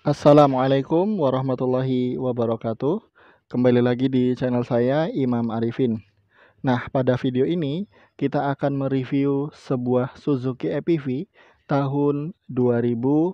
Assalamualaikum warahmatullahi wabarakatuh Kembali lagi di channel saya Imam Arifin Nah pada video ini kita akan mereview sebuah Suzuki EPV tahun 2006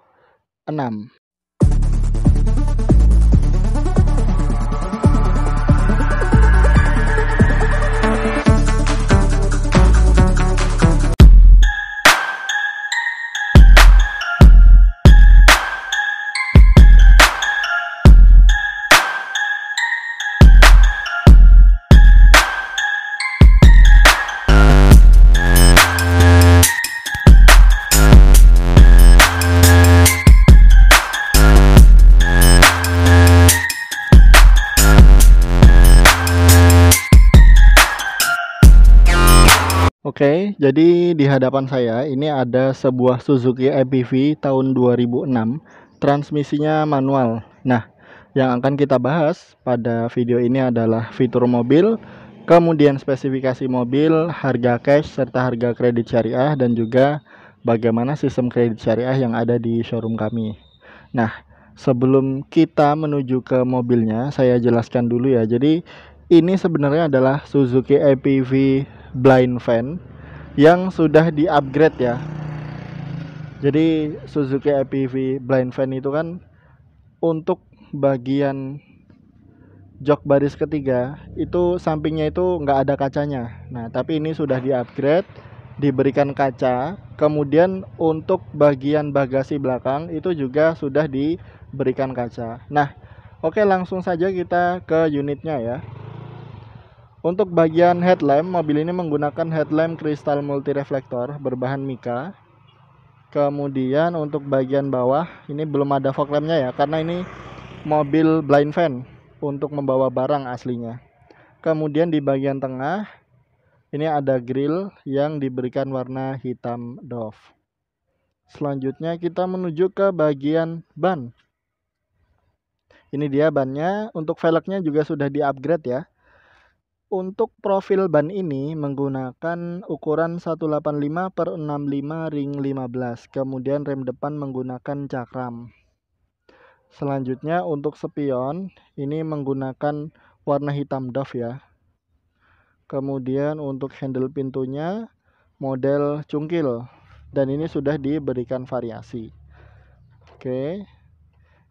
Oke, jadi di hadapan saya ini ada sebuah Suzuki MPV tahun 2006, transmisinya manual. Nah, yang akan kita bahas pada video ini adalah fitur mobil, kemudian spesifikasi mobil, harga cash serta harga kredit syariah dan juga bagaimana sistem kredit syariah yang ada di showroom kami. Nah, sebelum kita menuju ke mobilnya, saya jelaskan dulu ya. Jadi ini sebenarnya adalah Suzuki APV blind fan yang sudah di-upgrade ya. Jadi Suzuki APV blind fan itu kan untuk bagian jok baris ketiga itu sampingnya itu nggak ada kacanya. Nah tapi ini sudah di-upgrade, diberikan kaca. Kemudian untuk bagian bagasi belakang itu juga sudah diberikan kaca. Nah oke langsung saja kita ke unitnya ya. Untuk bagian headlamp, mobil ini menggunakan headlamp kristal multi reflektor berbahan mika. Kemudian untuk bagian bawah, ini belum ada fog lampnya ya, karena ini mobil blind van untuk membawa barang aslinya. Kemudian di bagian tengah, ini ada grill yang diberikan warna hitam doff. Selanjutnya kita menuju ke bagian ban. Ini dia bannya, untuk velgnya juga sudah di-upgrade ya. Untuk profil ban ini menggunakan ukuran 185 per 65 ring 15, kemudian rem depan menggunakan cakram. Selanjutnya untuk spion, ini menggunakan warna hitam doff ya. Kemudian untuk handle pintunya model cungkil dan ini sudah diberikan variasi. Oke.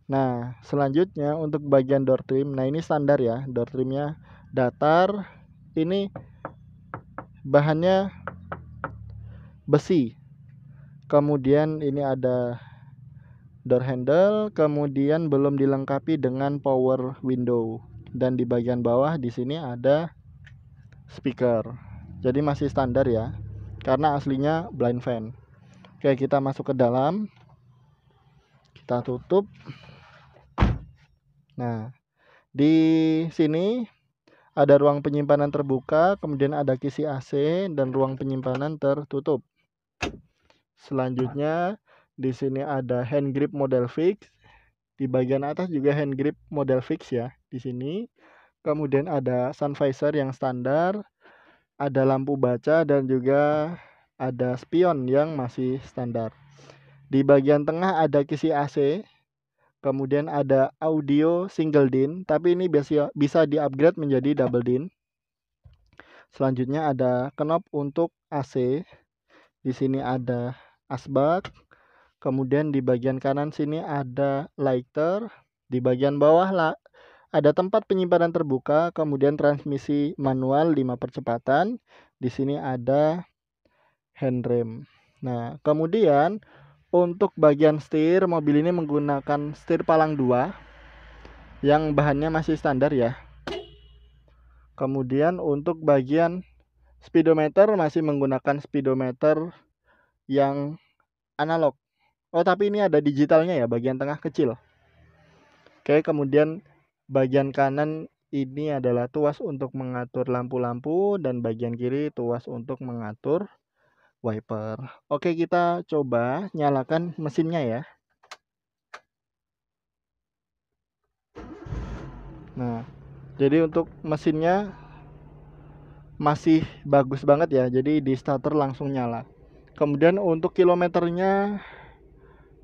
Nah, selanjutnya untuk bagian door trim, nah ini standar ya, door trimnya datar ini bahannya besi kemudian ini ada door handle kemudian belum dilengkapi dengan power window dan di bagian bawah di sini ada speaker jadi masih standar ya karena aslinya blind fan oke kita masuk ke dalam kita tutup nah di sini ada ruang penyimpanan terbuka, kemudian ada kisi AC dan ruang penyimpanan tertutup. Selanjutnya di sini ada hand grip model fix. Di bagian atas juga hand grip model fix ya di sini. Kemudian ada sun visor yang standar, ada lampu baca dan juga ada spion yang masih standar. Di bagian tengah ada kisi AC Kemudian ada audio single DIN, tapi ini biasa bisa di-upgrade menjadi double DIN. Selanjutnya ada knob untuk AC. Di sini ada asbak. Kemudian di bagian kanan sini ada lighter, di bagian bawah lah ada tempat penyimpanan terbuka, kemudian transmisi manual 5 percepatan. Di sini ada handrem. Nah, kemudian untuk bagian setir, mobil ini menggunakan setir palang dua yang bahannya masih standar ya. Kemudian untuk bagian speedometer masih menggunakan speedometer yang analog. Oh, tapi ini ada digitalnya ya bagian tengah kecil. Oke, kemudian bagian kanan ini adalah tuas untuk mengatur lampu-lampu dan bagian kiri tuas untuk mengatur wiper. Oke, kita coba nyalakan mesinnya ya. Nah, jadi untuk mesinnya masih bagus banget ya. Jadi di starter langsung nyala. Kemudian untuk kilometernya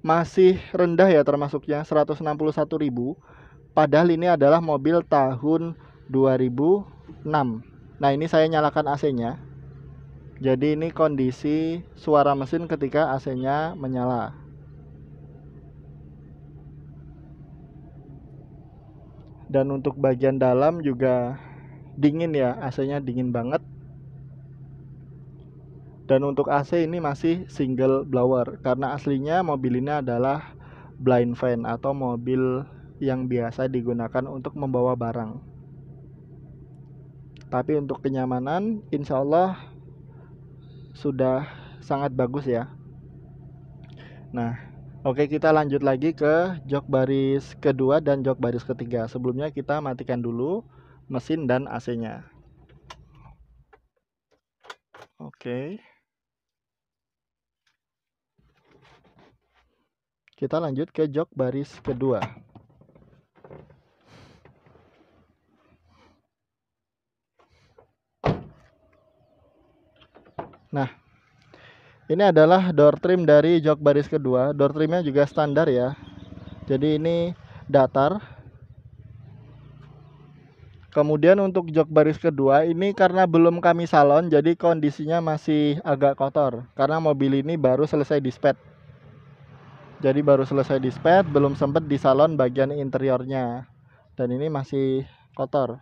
masih rendah ya termasuknya 161.000. Padahal ini adalah mobil tahun 2006. Nah, ini saya nyalakan AC-nya. Jadi ini kondisi suara mesin ketika AC-nya menyala. Dan untuk bagian dalam juga dingin ya, AC-nya dingin banget. Dan untuk AC ini masih single blower karena aslinya mobil ini adalah blind van atau mobil yang biasa digunakan untuk membawa barang. Tapi untuk kenyamanan, insya Allah sudah sangat bagus ya nah oke kita lanjut lagi ke jok baris kedua dan jok baris ketiga sebelumnya kita matikan dulu mesin dan AC nya oke kita lanjut ke jok baris kedua Nah, ini adalah door trim dari jok baris kedua. Door trimnya juga standar ya. Jadi ini datar. Kemudian untuk jok baris kedua ini karena belum kami salon jadi kondisinya masih agak kotor karena mobil ini baru selesai dispet. Jadi baru selesai dispet belum sempat salon bagian interiornya dan ini masih kotor.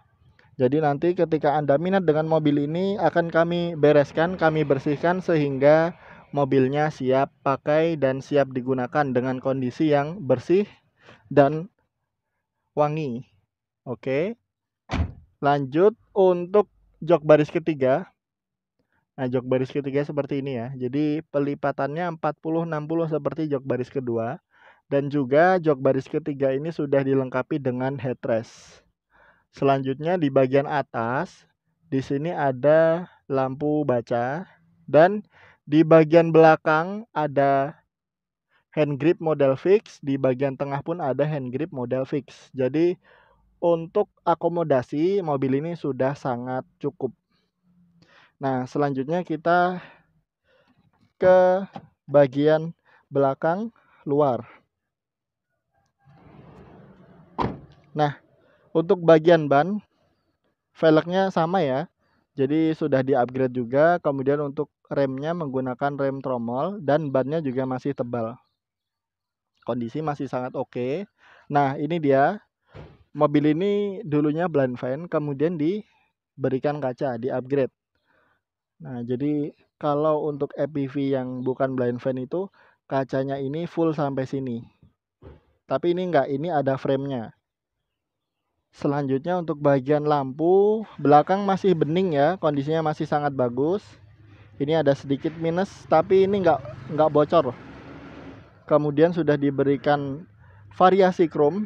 Jadi nanti ketika Anda minat dengan mobil ini akan kami bereskan, kami bersihkan sehingga mobilnya siap pakai dan siap digunakan dengan kondisi yang bersih dan wangi. Oke. Lanjut untuk jok baris ketiga. Nah, jok baris ketiga seperti ini ya. Jadi pelipatannya 40 60 seperti jok baris kedua dan juga jok baris ketiga ini sudah dilengkapi dengan headrest. Selanjutnya di bagian atas, di sini ada lampu baca dan di bagian belakang ada hand grip model fix, di bagian tengah pun ada hand grip model fix. Jadi untuk akomodasi mobil ini sudah sangat cukup. Nah, selanjutnya kita ke bagian belakang luar. Nah, untuk bagian ban, velgnya sama ya. Jadi sudah di-upgrade juga. Kemudian untuk remnya menggunakan rem tromol dan bannya juga masih tebal. Kondisi masih sangat oke. Okay. Nah, ini dia. Mobil ini dulunya blind fan kemudian diberikan kaca, di-upgrade. Nah, jadi kalau untuk EPV yang bukan blind fan itu kacanya ini full sampai sini. Tapi ini enggak, ini ada framenya. Selanjutnya untuk bagian lampu belakang masih bening ya, kondisinya masih sangat bagus. Ini ada sedikit minus tapi ini nggak nggak bocor. Kemudian sudah diberikan variasi chrome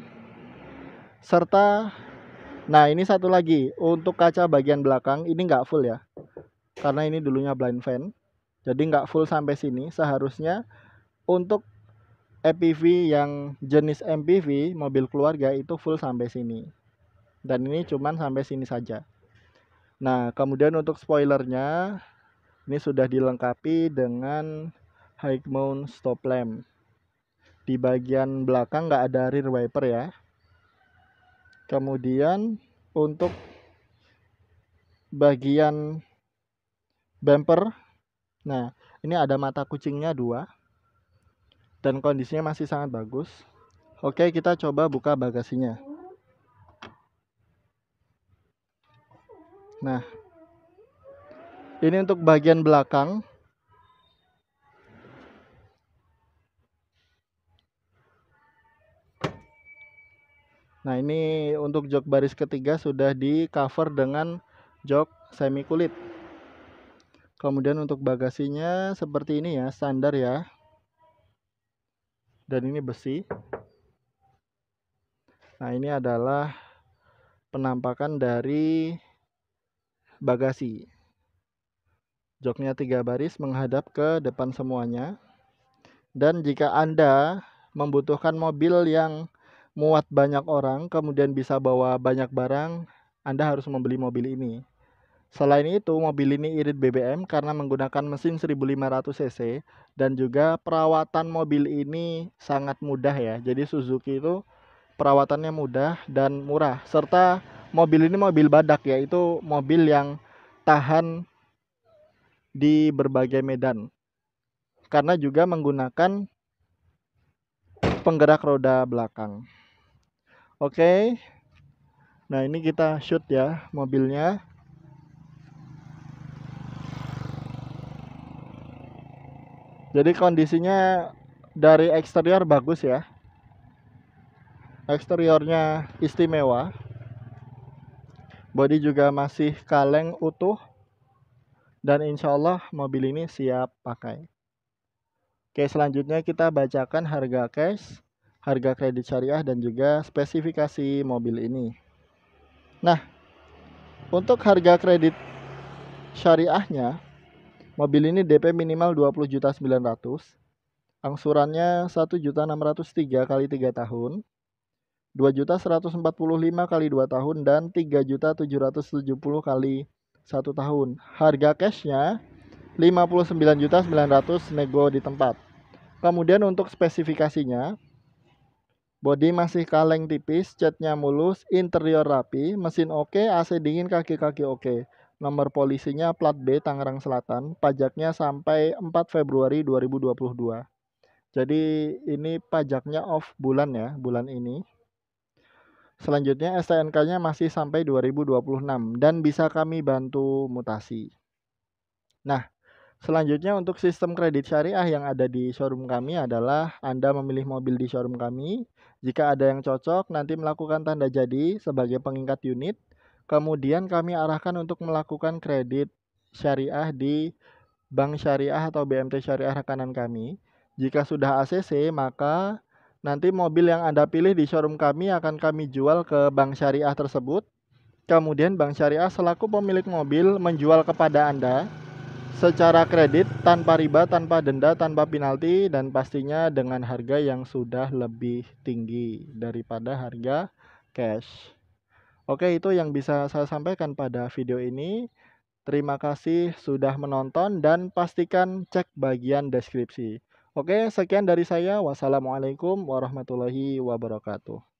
serta nah ini satu lagi untuk kaca bagian belakang ini nggak full ya karena ini dulunya blind fan jadi nggak full sampai sini seharusnya untuk MPV yang jenis MPV mobil keluarga itu full sampai sini dan ini iya. cuman sampai sini saja. Nah, kemudian untuk spoilernya ini sudah dilengkapi dengan high mount stop lamp. Di bagian belakang nggak ada rear wiper ya. Kemudian untuk bagian bumper, nah ini ada mata kucingnya dua dan kondisinya masih sangat bagus. Oke, kita coba buka bagasinya. Nah, ini untuk bagian belakang. Nah, ini untuk jok baris ketiga sudah di cover dengan jok semi kulit. Kemudian untuk bagasinya seperti ini ya, standar ya. Dan ini besi. Nah, ini adalah penampakan dari bagasi. Joknya tiga baris menghadap ke depan semuanya. Dan jika Anda membutuhkan mobil yang muat banyak orang, kemudian bisa bawa banyak barang, Anda harus membeli mobil ini. Selain itu, mobil ini irit BBM karena menggunakan mesin 1500 cc dan juga perawatan mobil ini sangat mudah ya. Jadi Suzuki itu perawatannya mudah dan murah serta mobil ini mobil badak yaitu mobil yang tahan di berbagai medan karena juga menggunakan penggerak roda belakang oke nah ini kita shoot ya mobilnya jadi kondisinya dari eksterior bagus ya eksteriornya istimewa body juga masih kaleng utuh dan insya Allah mobil ini siap pakai oke selanjutnya kita bacakan harga cash harga kredit syariah dan juga spesifikasi mobil ini nah untuk harga kredit syariahnya mobil ini DP minimal 20 juta 900 angsurannya 1.603 kali 3 tahun juta 2.145 kali 2 tahun dan juta 3.770 kali 1 tahun. Harga cashnya 59.900 nego di tempat. Kemudian untuk spesifikasinya, body masih kaleng tipis, catnya mulus, interior rapi, mesin oke, AC dingin, kaki-kaki oke. Nomor polisinya plat B Tangerang Selatan, pajaknya sampai 4 Februari 2022. Jadi ini pajaknya off bulan ya, bulan ini. Selanjutnya STNK-nya masih sampai 2026 dan bisa kami bantu mutasi. Nah, selanjutnya untuk sistem kredit syariah yang ada di showroom kami adalah Anda memilih mobil di showroom kami. Jika ada yang cocok, nanti melakukan tanda jadi sebagai pengingkat unit. Kemudian kami arahkan untuk melakukan kredit syariah di bank syariah atau BMT syariah rekanan kami. Jika sudah ACC, maka Nanti mobil yang Anda pilih di showroom kami akan kami jual ke bank syariah tersebut. Kemudian bank syariah selaku pemilik mobil menjual kepada Anda secara kredit tanpa riba, tanpa denda, tanpa penalti dan pastinya dengan harga yang sudah lebih tinggi daripada harga cash. Oke, itu yang bisa saya sampaikan pada video ini. Terima kasih sudah menonton dan pastikan cek bagian deskripsi. Oke, sekian dari saya. Wassalamualaikum warahmatullahi wabarakatuh.